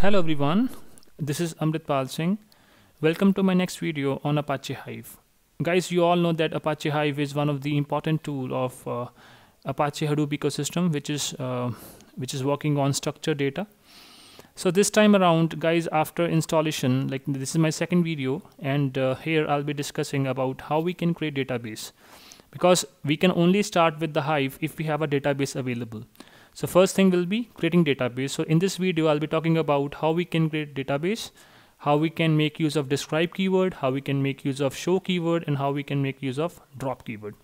Hello everyone, this is Amritpal Singh. Welcome to my next video on Apache Hive. Guys, you all know that Apache Hive is one of the important tool of uh, Apache Hadoop ecosystem, which is uh, which is working on structured data. So this time around, guys, after installation, like this is my second video, and uh, here I'll be discussing about how we can create database, because we can only start with the Hive if we have a database available. So first thing will be creating database. So in this video, I'll be talking about how we can create database, how we can make use of describe keyword, how we can make use of show keyword, and how we can make use of drop keyword.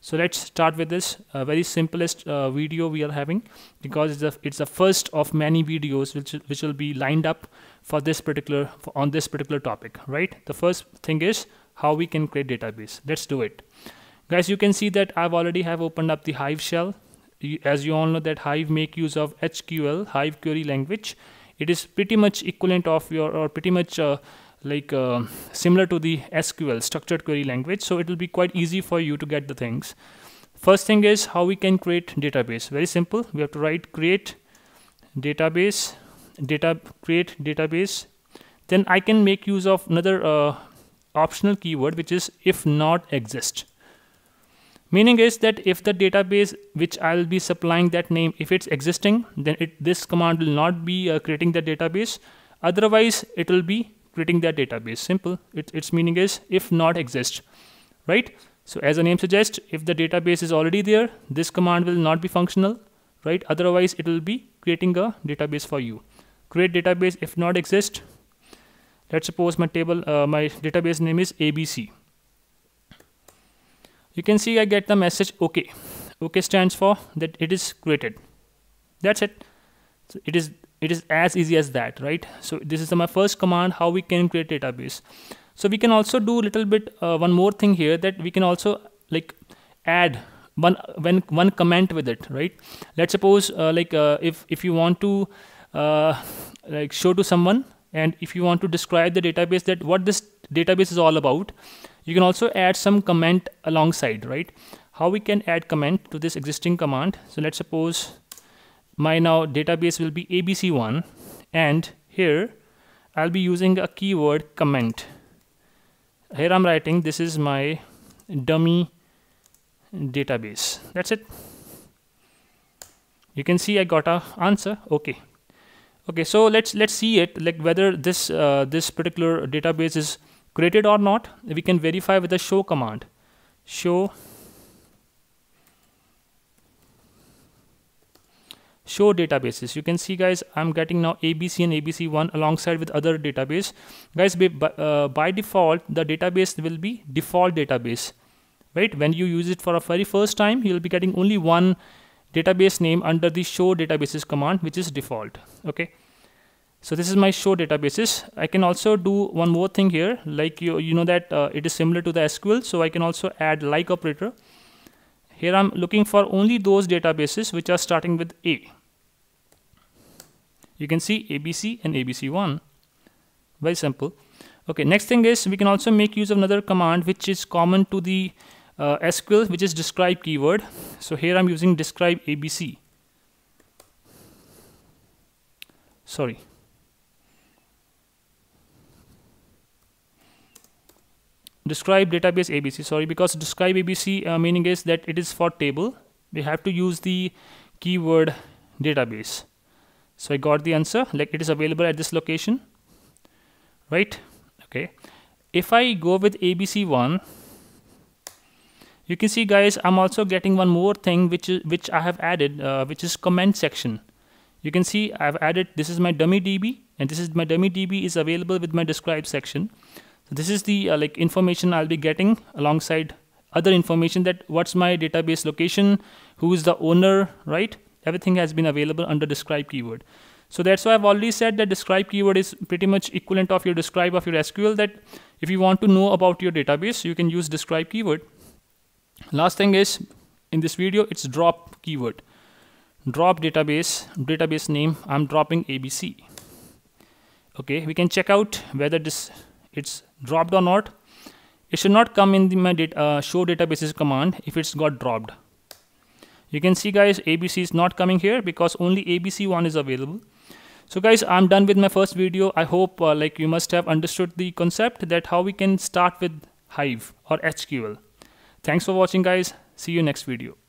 So let's start with this uh, very simplest uh, video we are having because it's the, it's the first of many videos which, which will be lined up for this particular for on this particular topic, right? The first thing is how we can create database. Let's do it. Guys, you can see that I've already have opened up the Hive shell as you all know that Hive make use of HQL, Hive Query Language. It is pretty much equivalent of your or pretty much uh, like uh, similar to the SQL, Structured Query Language. So it will be quite easy for you to get the things. First thing is how we can create database. Very simple. We have to write create database, data create database. Then I can make use of another uh, optional keyword which is if not exist. Meaning is that if the database which I'll be supplying that name, if it's existing, then it, this command will not be uh, creating the database. Otherwise, it will be creating that database. Simple. It, its meaning is if not exist, right? So as the name suggests, if the database is already there, this command will not be functional, right? Otherwise, it will be creating a database for you. Create database if not exist. Let's suppose my table, uh, my database name is ABC you can see I get the message OK. OK stands for that it is created. That's it. So it is it is as easy as that, right? So this is my first command how we can create database. So we can also do a little bit uh, one more thing here that we can also like add one when one comment with it, right? Let's suppose uh, like uh, if if you want to uh, like show to someone and if you want to describe the database that what this database is all about you can also add some comment alongside, right? How we can add comment to this existing command. So let's suppose my now database will be ABC1 and here I'll be using a keyword comment. Here I'm writing this is my dummy database. That's it. You can see I got a answer. Okay. Okay, so let's let's see it like whether this uh, this particular database is created or not we can verify with the show command show show databases you can see guys i'm getting now abc and abc1 alongside with other database guys by, uh, by default the database will be default database right when you use it for a very first time you'll be getting only one database name under the show databases command which is default okay so this is my show databases. I can also do one more thing here. Like you, you know that uh, it is similar to the SQL. So I can also add like operator. Here I'm looking for only those databases which are starting with A. You can see ABC and ABC1. Very simple. Okay, next thing is we can also make use of another command which is common to the uh, SQL which is describe keyword. So here I'm using describe ABC. Sorry, describe database ABC, sorry, because describe ABC uh, meaning is that it is for table. We have to use the keyword database. So I got the answer, like it is available at this location, right? Okay. If I go with ABC1, you can see guys, I'm also getting one more thing which, which I have added, uh, which is comment section. You can see I've added, this is my dummy DB and this is my dummy DB is available with my describe section this is the uh, like information I'll be getting alongside other information that what's my database location, who is the owner, right? Everything has been available under describe keyword. So that's why I've already said that describe keyword is pretty much equivalent of your describe of your SQL that if you want to know about your database, you can use describe keyword. Last thing is in this video, it's drop keyword. Drop database, database name, I'm dropping ABC. Okay, we can check out whether this it's dropped or not it should not come in the my data, uh, show databases command if it's got dropped you can see guys abc is not coming here because only abc one is available so guys i'm done with my first video i hope uh, like you must have understood the concept that how we can start with hive or hql thanks for watching guys see you next video